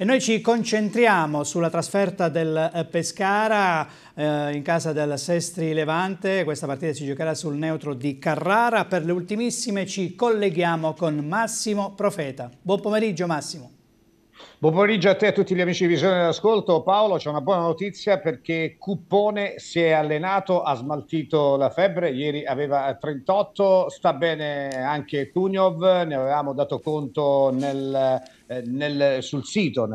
E noi ci concentriamo sulla trasferta del eh, Pescara eh, in casa del Sestri Levante, questa partita si giocherà sul neutro di Carrara, per le ultimissime ci colleghiamo con Massimo Profeta. Buon pomeriggio Massimo. Buon pomeriggio a te e a tutti gli amici di Visione d'Ascolto. Paolo, c'è una buona notizia perché Cuppone si è allenato, ha smaltito la febbre, ieri aveva 38, sta bene anche Kuniov, ne avevamo dato conto nel, eh, nel, sul sito,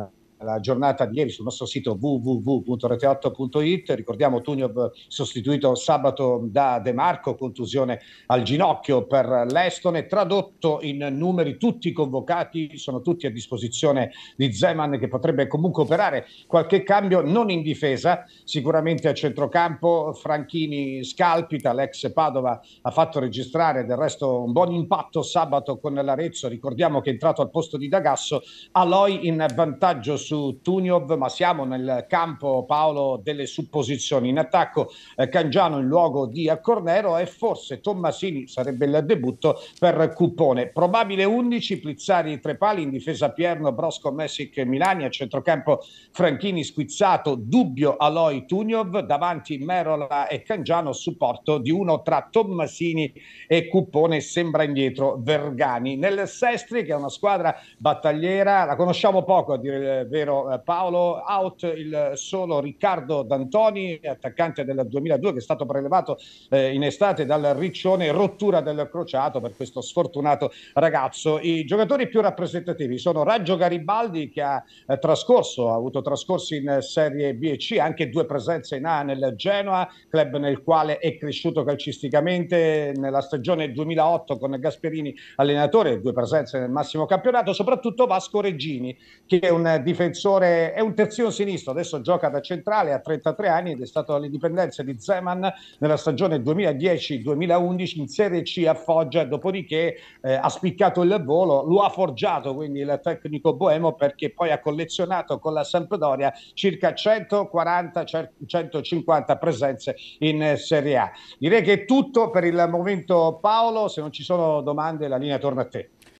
la giornata di ieri sul nostro sito www.rete8.it. Ricordiamo Tugno sostituito sabato da De Marco, contusione al ginocchio per l'Estone. Tradotto in numeri tutti convocati, sono tutti a disposizione di Zeman che potrebbe comunque operare qualche cambio, non in difesa, sicuramente a centrocampo. Franchini scalpita, l'ex Padova ha fatto registrare del resto un buon impatto sabato con l'Arezzo. Ricordiamo che è entrato al posto di D'Agasso, Aloi in vantaggio su su Tuniov, ma siamo nel campo Paolo delle supposizioni. In attacco eh, Cangiano in luogo di Accornero e forse Tommasini sarebbe il debutto per Cuppone. Probabile 11, Plizzari tre pali, in difesa Pierno, Brosco, Messic, Milani, a centrocampo Franchini, Squizzato, Dubbio, Aloy Tuniov, davanti Merola e Cangiano, supporto di uno tra Tommasini e Cuppone, sembra indietro Vergani. Nel Sestri, che è una squadra battagliera, la conosciamo poco a dire il vero ovvero eh, Paolo out il solo Riccardo D'Antoni, attaccante del 2002 che è stato prelevato eh, in estate dal Riccione, rottura del crociato per questo sfortunato ragazzo. I giocatori più rappresentativi sono Raggio Garibaldi che ha eh, trascorso, ha avuto trascorsi in Serie B e C, anche due presenze in A nel Genoa, club nel quale è cresciuto calcisticamente nella stagione 2008 con Gasperini allenatore, due presenze nel massimo campionato, soprattutto Vasco Reggini che è un difensore difensore, è un terzino sinistro, adesso gioca da centrale ha 33 anni ed è stato all'indipendenza di Zeman nella stagione 2010-2011 in Serie C a Foggia, dopodiché eh, ha spiccato il volo, lo ha forgiato quindi il tecnico Boemo perché poi ha collezionato con la Sampdoria circa 140-150 presenze in Serie A. Direi che è tutto per il momento Paolo, se non ci sono domande la linea torna a te.